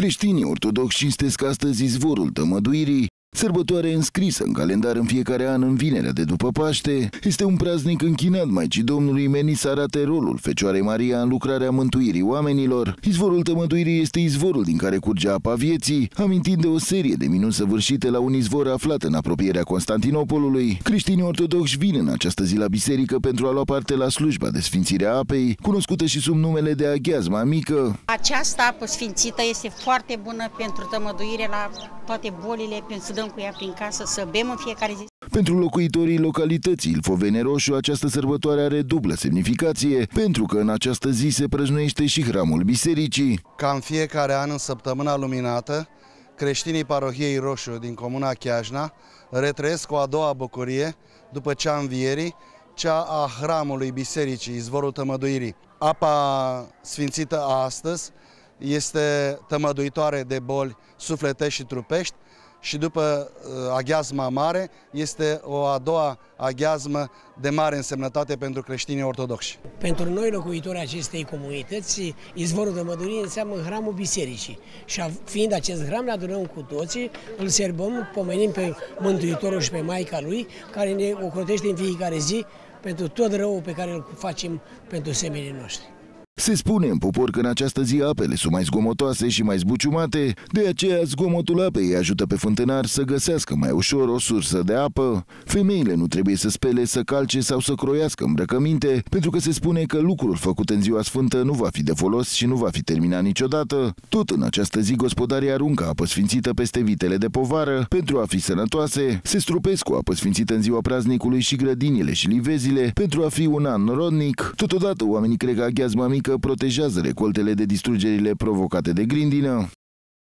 Creștinii ortodoxi cinstesc astăzi izvorul tămăduirii Sărbătoarea înscrisă în calendar în fiecare an în vinerea de după Paște este un praznic închinat Maicii Domnului menit să arate rolul Fecioarei Maria în lucrarea mântuirii oamenilor. Izvorul tămăduirii este izvorul din care curge apa vieții, amintind de o serie de minuni săvârșite la un izvor aflat în apropierea Constantinopolului. Creștinii ortodoxi vin în această zi la biserică pentru a lua parte la slujba de sfințire a apei, cunoscută și sub numele de aghiazma mică. Această apă sfințită este foarte bună pentru tămăduire la toate bolile, pentru mergem cu ea prin casă, să bem în fiecare zi. Pentru locuitorii localității Ilfovene Roșu, această sărbătoare are dublă semnificație, pentru că în această zi se prăjnuiește și hramul bisericii. Ca în fiecare an, în săptămâna luminată, creștinii parohiei Roșu din comuna Chiajna retrăiesc o a doua bucurie după cea învierii, cea a hramului bisericii, izvorul tămăduirii. Apa sfințită astăzi este tămăduitoare de boli sufletești și trupești, și după uh, aghiazma mare este o a doua aghiazmă de mare însemnătate pentru creștinii ortodoxi. Pentru noi locuitorii acestei comunități, izvorul de mădurie înseamnă hramul bisericii și fiind acest hram ne adunăm cu toții, îl serbăm, pomenim pe Mântuitorul și pe Maica Lui, care ne ocrotește în fiecare zi pentru tot răul pe care îl facem pentru semenii noștri. Se spune în popor că în această zi apele sunt mai zgomotoase și mai zbuciumate, de aceea zgomotul apei ajută pe fântânar să găsească mai ușor o sursă de apă. Femeile nu trebuie să spele, să calce sau să croiască îmbrăcăminte, pentru că se spune că lucrul făcut în ziua sfântă nu va fi de folos și nu va fi terminat niciodată. Tot în această zi gospodarii aruncă apă sfințită peste vitele de povară pentru a fi sănătoase, se strupesc cu apă sfințită în ziua praznicului și grădinile și livezile pentru a fi un an rodnic. Totodată oamenii cred că aghiazma mică că protejează recoltele de distrugerile provocate de grindină,